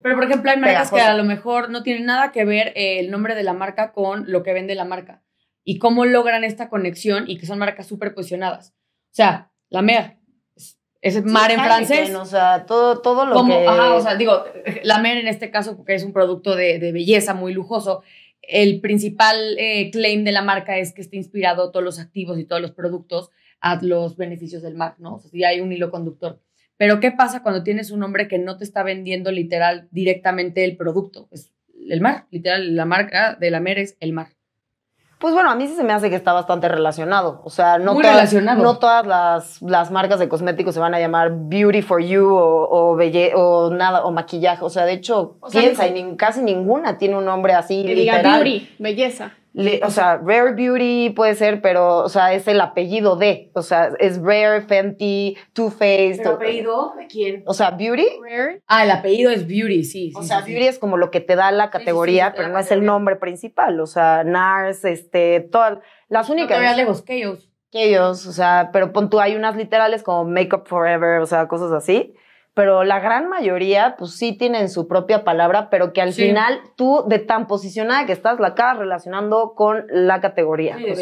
Pero, por ejemplo, hay marcas que a lo mejor no tienen nada que ver eh, el nombre de la marca con lo que vende la marca y cómo logran esta conexión y que son marcas súper posicionadas. O sea, la MER, es mar en francés. o sea, todo, todo lo que... Ajá, o sea, digo, la mer en este caso, porque es un producto de, de belleza muy lujoso, el principal eh, claim de la marca es que está inspirado todos los activos y todos los productos a los beneficios del mar, ¿no? O sea, sí hay un hilo conductor. Pero ¿qué pasa cuando tienes un hombre que no te está vendiendo literal directamente el producto? Es el mar, literal, la marca de la mer es el mar. Pues bueno, a mí sí se me hace que está bastante relacionado. O sea, no todas, no todas las, las, marcas de cosméticos se van a llamar Beauty for You o, belle, o nada, o maquillaje. O sea, de hecho, piensa, casi ninguna tiene un nombre así. Que diga Beauty, belleza o sea, Rare Beauty puede ser, pero, o sea, es el apellido de, o sea, es Rare, Fenty, Too Faced. ¿El apellido de quién? O sea, Beauty. Rare. Ah, el apellido es Beauty, sí. o sea, Beauty es como lo que te da la categoría, pero no es el nombre principal, o sea, NARS, este, todas, las únicas. No lejos, que ellos o sea, pero pon tú, hay unas literales como Makeup Forever, o sea, cosas así pero la gran mayoría, pues sí tienen su propia palabra, pero que al final tú, de tan posicionada que estás, la acabas relacionando con la categoría.